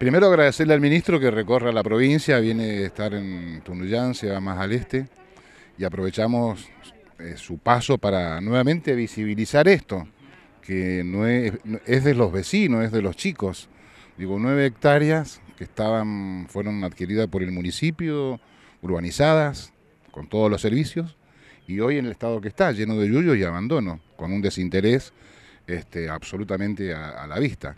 Primero agradecerle al ministro que recorra la provincia, viene a estar en Tunuyán, se va más al este, y aprovechamos eh, su paso para nuevamente visibilizar esto, que no es, de los vecinos, es de los chicos. Digo, nueve hectáreas que estaban, fueron adquiridas por el municipio, urbanizadas, con todos los servicios, y hoy en el estado que está, lleno de yuyos y abandono, con un desinterés este, absolutamente a la vista.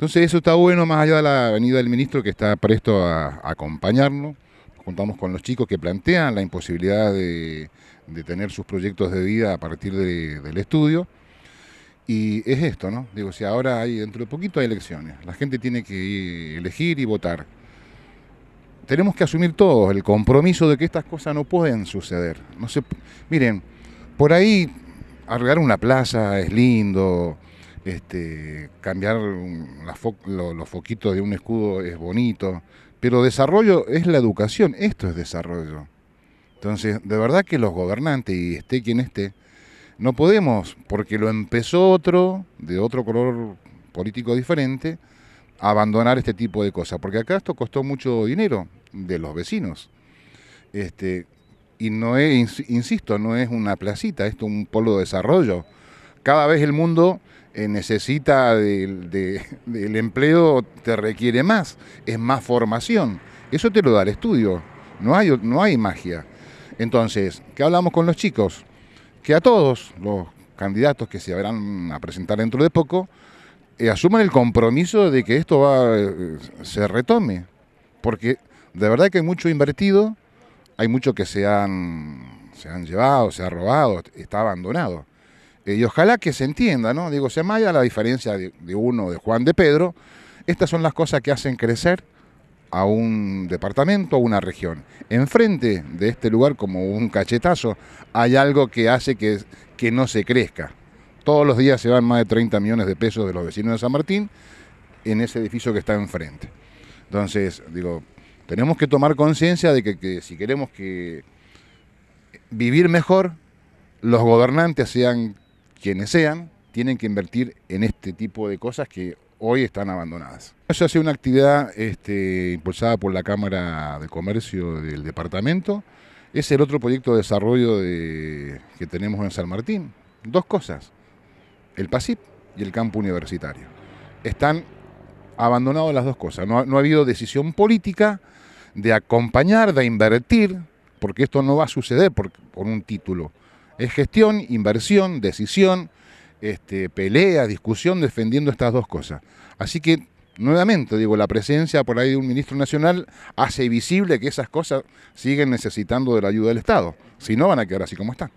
Entonces eso está bueno, más allá de la venida del ministro que está presto a, acompañarnos. Contamos con los chicos que plantean la imposibilidad de, tener sus proyectos de vida a partir del estudio. Y es esto, ¿no? Digo, si ahora hay, dentro de poquito hay elecciones, la gente tiene que elegir y votar. Tenemos que asumir todos el compromiso de que estas cosas no pueden suceder. No se, miren, por ahí arreglar una plaza es lindo, este, cambiar los foquitos de un escudo es bonito, pero desarrollo es la educación, esto es desarrollo. Entonces, de verdad que los gobernantes, y esté quien esté, no podemos, porque lo empezó otro, de otro color político diferente, abandonar este tipo de cosas, porque acá esto costó mucho dinero de los vecinos. Este, y no es, insisto, no es una placita, esto es un polo de desarrollo. Cada vez el mundo eh, necesita del, empleo, te requiere más, es más formación. Eso te lo da el estudio, no hay, no hay magia. Entonces, ¿qué hablamos con los chicos? Que a todos los candidatos que se verán a presentar dentro de poco, eh, asuman el compromiso de que esto va, eh, se retome. Porque de verdad que hay mucho invertido, hay mucho que se se han llevado, se ha robado, está abandonado. Eh, y ojalá que se entienda, ¿no? Digo, se haya la diferencia de, uno de Juan de Pedro. Estas son las cosas que hacen crecer a un departamento, a una región. Enfrente de este lugar, como un cachetazo, hay algo que hace que, que no se crezca. Todos los días se van más de 30 millones de pesos de los vecinos de San Martín en ese edificio que está enfrente. Entonces, digo, tenemos que tomar conciencia de que, que, si queremos que vivir mejor, los gobernantes sean quienes sean, tienen que invertir en este tipo de cosas que hoy están abandonadas. Eso hace una actividad este, impulsada por la Cámara de Comercio del departamento. Es el otro proyecto de desarrollo que tenemos en San Martín. Dos cosas, el PASIP y el campo universitario. Están abandonadas las dos cosas. No ha, habido decisión política de acompañar, de invertir, porque esto no va a suceder por, por un título. Es gestión, inversión, decisión, este, pelea, discusión, defendiendo estas dos cosas. Así que, nuevamente, digo, la presencia por ahí de un ministro nacional hace visible que esas cosas siguen necesitando de la ayuda del Estado. Si no, van a quedar así como están.